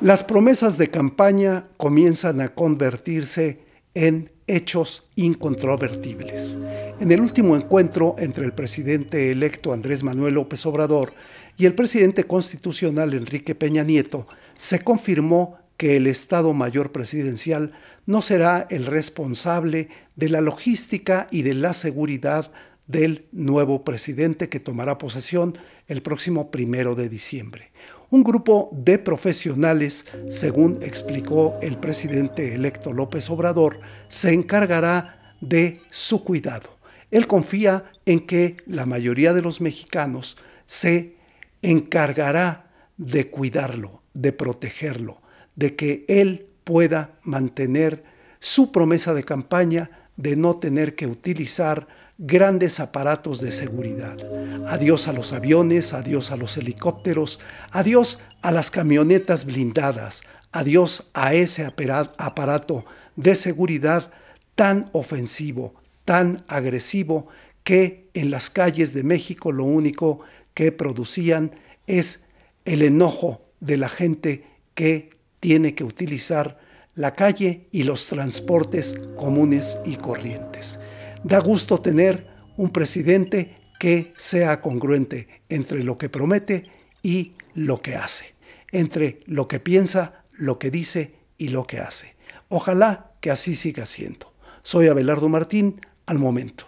Las promesas de campaña comienzan a convertirse en hechos incontrovertibles. En el último encuentro entre el presidente electo Andrés Manuel López Obrador y el presidente constitucional Enrique Peña Nieto, se confirmó que el Estado Mayor Presidencial no será el responsable de la logística y de la seguridad del nuevo presidente que tomará posesión el próximo primero de diciembre. Un grupo de profesionales, según explicó el presidente electo López Obrador, se encargará de su cuidado. Él confía en que la mayoría de los mexicanos se encargará de cuidarlo, de protegerlo, de que él pueda mantener su promesa de campaña de no tener que utilizar grandes aparatos de seguridad. Adiós a los aviones, adiós a los helicópteros, adiós a las camionetas blindadas, adiós a ese aparato de seguridad tan ofensivo, tan agresivo, que en las calles de México lo único que producían es el enojo de la gente que tiene que utilizar la calle y los transportes comunes y corrientes. Da gusto tener un presidente que sea congruente entre lo que promete y lo que hace, entre lo que piensa, lo que dice y lo que hace. Ojalá que así siga siendo. Soy Abelardo Martín, al momento.